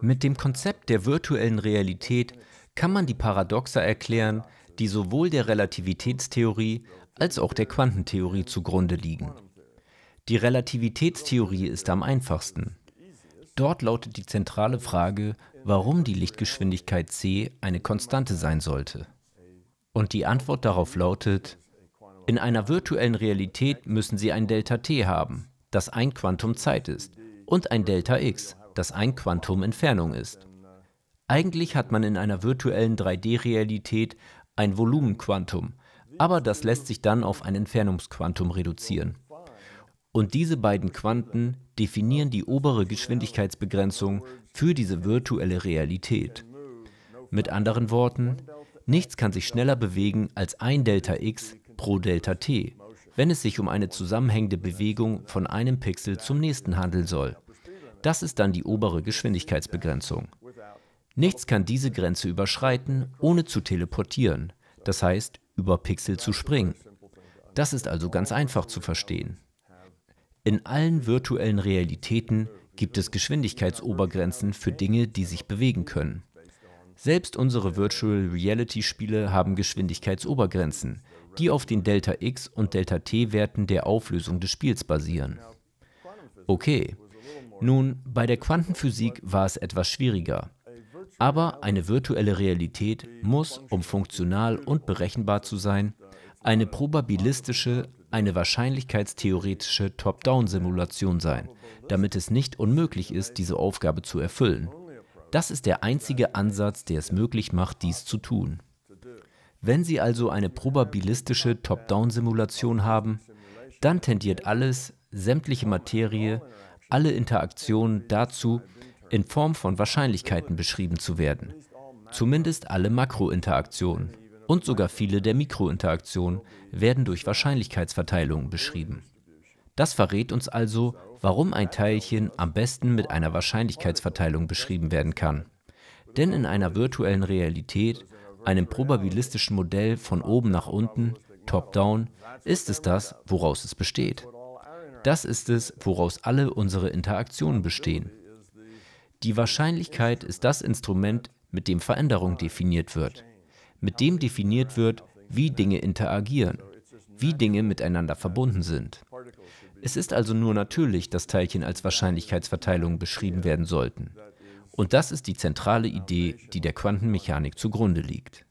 Mit dem Konzept der virtuellen Realität kann man die Paradoxa erklären, die sowohl der Relativitätstheorie als auch der Quantentheorie zugrunde liegen. Die Relativitätstheorie ist am einfachsten. Dort lautet die zentrale Frage, warum die Lichtgeschwindigkeit c eine Konstante sein sollte. Und die Antwort darauf lautet, in einer virtuellen Realität müssen Sie ein Delta t haben, das ein Quantum Zeit ist, und ein Delta x, das ein Quantum Entfernung ist. Eigentlich hat man in einer virtuellen 3D-Realität ein Volumenquantum, aber das lässt sich dann auf ein Entfernungsquantum reduzieren. Und diese beiden Quanten definieren die obere Geschwindigkeitsbegrenzung für diese virtuelle Realität. Mit anderen Worten, nichts kann sich schneller bewegen als ein Delta x pro Delta t, wenn es sich um eine zusammenhängende Bewegung von einem Pixel zum nächsten handeln soll. Das ist dann die obere Geschwindigkeitsbegrenzung. Nichts kann diese Grenze überschreiten, ohne zu teleportieren, das heißt über Pixel zu springen. Das ist also ganz einfach zu verstehen. In allen virtuellen Realitäten gibt es Geschwindigkeitsobergrenzen für Dinge, die sich bewegen können. Selbst unsere Virtual Reality Spiele haben Geschwindigkeitsobergrenzen, die auf den Delta X und Delta T Werten der Auflösung des Spiels basieren. Okay, nun, bei der Quantenphysik war es etwas schwieriger. Aber eine virtuelle Realität muss, um funktional und berechenbar zu sein, eine probabilistische, eine wahrscheinlichkeitstheoretische Top-Down-Simulation sein, damit es nicht unmöglich ist, diese Aufgabe zu erfüllen. Das ist der einzige Ansatz, der es möglich macht, dies zu tun. Wenn Sie also eine probabilistische Top-Down-Simulation haben, dann tendiert alles, sämtliche Materie, alle Interaktionen dazu, in Form von Wahrscheinlichkeiten beschrieben zu werden. Zumindest alle Makrointeraktionen und sogar viele der Mikrointeraktionen werden durch Wahrscheinlichkeitsverteilungen beschrieben. Das verrät uns also, warum ein Teilchen am besten mit einer Wahrscheinlichkeitsverteilung beschrieben werden kann. Denn in einer virtuellen Realität, einem probabilistischen Modell von oben nach unten, top-down, ist es das, woraus es besteht. Das ist es, woraus alle unsere Interaktionen bestehen. Die Wahrscheinlichkeit ist das Instrument, mit dem Veränderung definiert wird, mit dem definiert wird, wie Dinge interagieren, wie Dinge miteinander verbunden sind. Es ist also nur natürlich, dass Teilchen als Wahrscheinlichkeitsverteilung beschrieben werden sollten. Und das ist die zentrale Idee, die der Quantenmechanik zugrunde liegt.